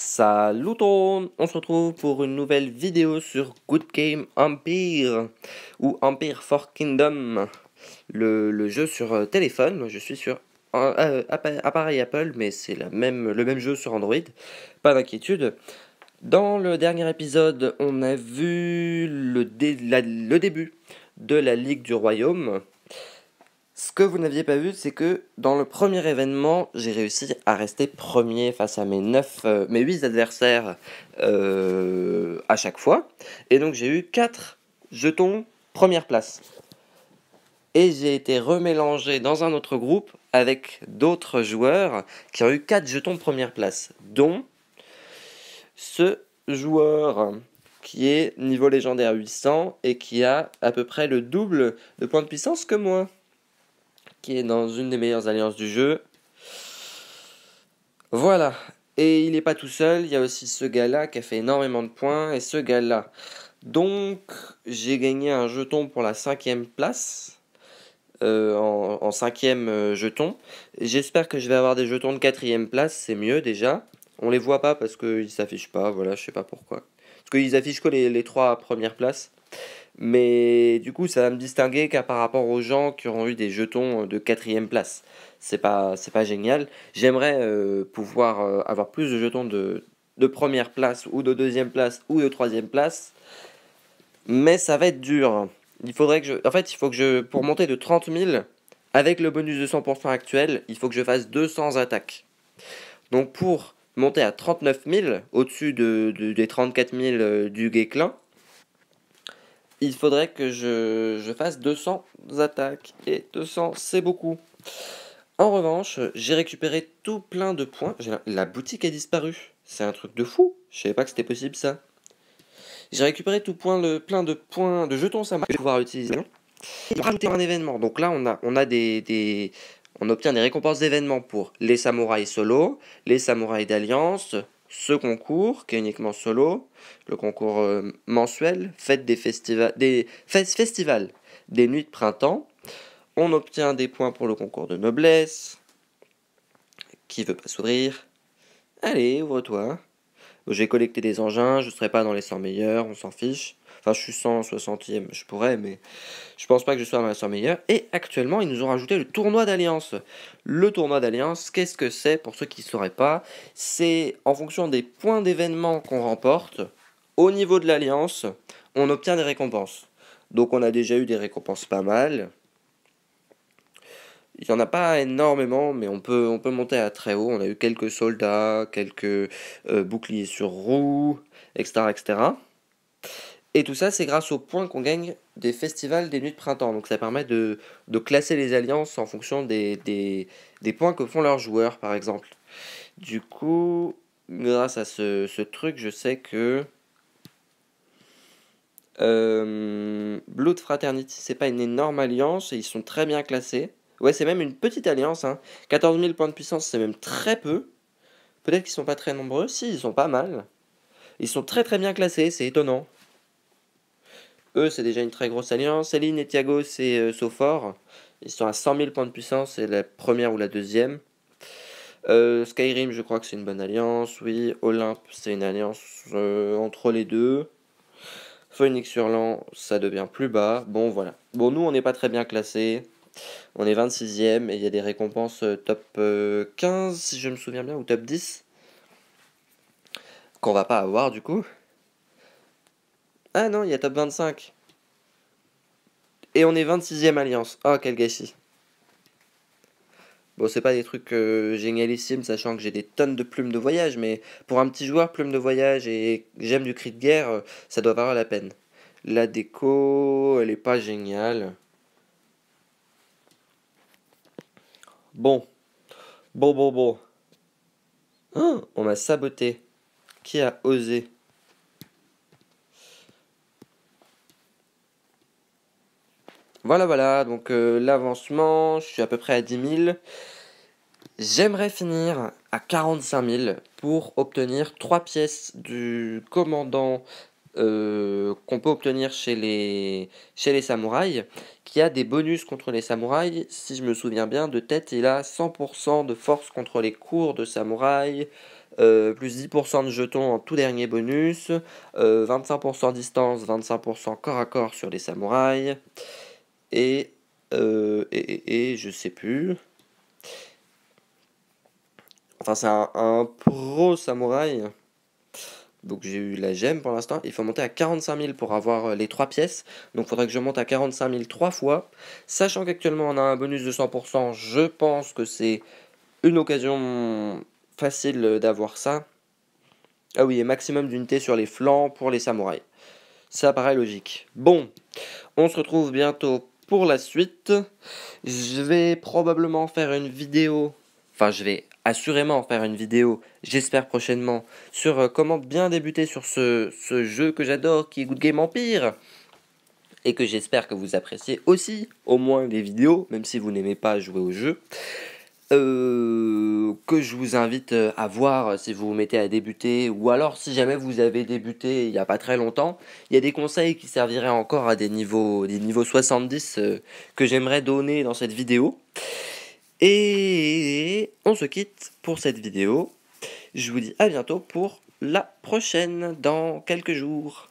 Salut tout On se retrouve pour une nouvelle vidéo sur Good Game Empire ou Empire for Kingdom, le, jeu sur euh, téléphone. Moi, je suis sur euh, euh, appareil Apple, mais c'est même, le même jeu sur Android. Pas d'inquiétude. Dans le dernier épisode, on a vu le, le début de la Ligue du Royaume. Ce que vous n'aviez pas vu, c'est que dans le premier événement, j'ai réussi à rester premier face à mes, 8 euh, adversaires euh, à chaque fois. Et donc j'ai eu 4 jetons première place. Et j'ai été remélangé dans un autre groupe avec d'autres joueurs qui ont eu 4 jetons première place, dont ce joueur qui est niveau légendaire 800 et qui a à peu près le double de points de puissance que moi qui est dans une des meilleures alliances du jeu. Voilà. Et il n'est pas tout seul, il y a aussi ce gars-là qui a fait énormément de points, et ce gars-là. Donc, j'ai gagné un jeton pour la cinquième place, euh, en, cinquième euh, jeton. J'espère que je vais avoir des jetons de quatrième place, c'est mieux déjà. On les voit pas parce qu'ils s'affichent pas, voilà, je sais pas pourquoi. Parce qu'ils affichent que les, les trois premières places. Mais du coup, ça va me distinguer qu'à par rapport aux gens qui auront eu des jetons euh, de quatrième place. C'est pas, pas génial. J'aimerais euh, pouvoir euh, avoir plus de jetons de, de, première place ou de deuxième place ou de troisième place. Mais ça va être dur. Il faudrait que En fait, il faut que je... Pour monter de 30 000, avec le bonus de 100% actuel, il faut que je fasse 200 attaques. Donc pour monter à 39 000, au-dessus de, de, des 34 000 du Guéclin, il faudrait que je, fasse 200 attaques. Et 200, c'est beaucoup. En revanche, j'ai récupéré tout plein de points. La, boutique a disparu. C'est un truc de fou. Je savais pas que c'était possible ça. J'ai récupéré tout point le, plein de points de jetons ça m'a pouvoir utiliser. Pour un événement. Donc là, on a, on a des, des on obtient des récompenses d'événements pour les samouraïs solo, les samouraïs d'alliance, ce concours, qui est uniquement solo, le concours euh, mensuel, fête des, des festivals des nuits de printemps. On obtient des points pour le concours de noblesse. Qui veut pas s'ouvrir Allez, ouvre-toi. J'ai collecté des engins, je serai pas dans les 100 meilleurs, on s'en fiche je suis 160e, je pourrais, mais je pense pas que je sois la meilleur. meilleure. Et actuellement, ils nous ont rajouté le tournoi d'alliance. Le tournoi d'alliance, qu'est-ce que c'est Pour ceux qui ne sauraient pas, c'est en fonction des points d'événement qu'on remporte, au niveau de l'alliance, on obtient des récompenses. Donc on a déjà eu des récompenses pas mal. Il n'y en a pas énormément, mais on peut, on peut monter à très haut. On a eu quelques soldats, quelques euh, boucliers sur roues, etc. etc. Et tout ça, c'est grâce aux points qu'on gagne des festivals des nuits de printemps. Donc ça permet de, classer les alliances en fonction des, des, points que font leurs joueurs, par exemple. Du coup, grâce à ce, truc, je sais que... Euh, Blood Fraternity, c'est pas une énorme alliance et ils sont très bien classés. Ouais, c'est même une petite alliance. Hein. 14 000 points de puissance, c'est même très peu. Peut-être qu'ils sont pas très nombreux. Si, ils sont pas mal. Ils sont très très bien classés, c'est étonnant c'est déjà une très grosse alliance. Céline et Thiago, c'est euh, Ils sont à 100 000 points de puissance, c'est la première ou la deuxième. Euh, Skyrim, je crois que c'est une bonne alliance. Oui, Olympe, c'est une alliance euh, entre les deux. Phoenix l'an ça devient plus bas. Bon, voilà. Bon, nous, on n'est pas très bien classé On est 26ème et il y a des récompenses euh, top 15, si je me souviens bien, ou top 10. Qu'on va pas avoir du coup. Ah non, il y a top 25. Et on est 26ème Alliance. Oh, quel gâchis. Bon, c'est pas des trucs euh, génialissimes, sachant que j'ai des tonnes de plumes de voyage, mais pour un petit joueur, plumes de voyage et j'aime du cri de guerre, euh, ça doit valoir la peine. La déco, elle est pas géniale. Bon. Bon, bon, bon. Hein, on m'a saboté. Qui a osé Voilà, voilà, donc euh, l'avancement, je suis à peu près à 10 000. J'aimerais finir à 45 000 pour obtenir 3 pièces du commandant euh, qu'on peut obtenir chez les, chez les samouraïs, qui a des bonus contre les samouraïs. Si je me souviens bien, de tête, il a 100% de force contre les cours de samouraïs, euh, plus 10% de jetons en tout dernier bonus, 25% distance, 25% corps à corps sur les samouraïs. Euh, et, et, je sais plus. Enfin, c'est un, pro samouraï. Donc j'ai eu la gemme pour l'instant. Il faut monter à 45 000 pour avoir euh, les trois pièces. Donc il faudrait que je monte à 45 000 3 fois. Sachant qu'actuellement on a un bonus de 100%, je pense que c'est une occasion facile d'avoir ça. Ah oui, et maximum d'unités sur les flancs pour les samouraïs. Ça paraît logique. Bon, on se retrouve bientôt pour la suite, je vais probablement faire une vidéo, enfin je vais assurément faire une vidéo, j'espère prochainement, sur euh, comment bien débuter sur ce, jeu que j'adore qui est Good Game Empire et que j'espère que vous appréciez aussi, au moins les vidéos, même si vous n'aimez pas jouer au jeu. Euh, que je vous invite euh, à voir euh, si vous vous mettez à débuter ou alors si jamais vous avez débuté il n'y a pas très longtemps. Il y a des conseils qui serviraient encore à des niveaux, des niveaux 70 que j'aimerais donner dans cette vidéo. Et on se quitte pour cette vidéo. Je vous dis à bientôt pour la prochaine dans quelques jours.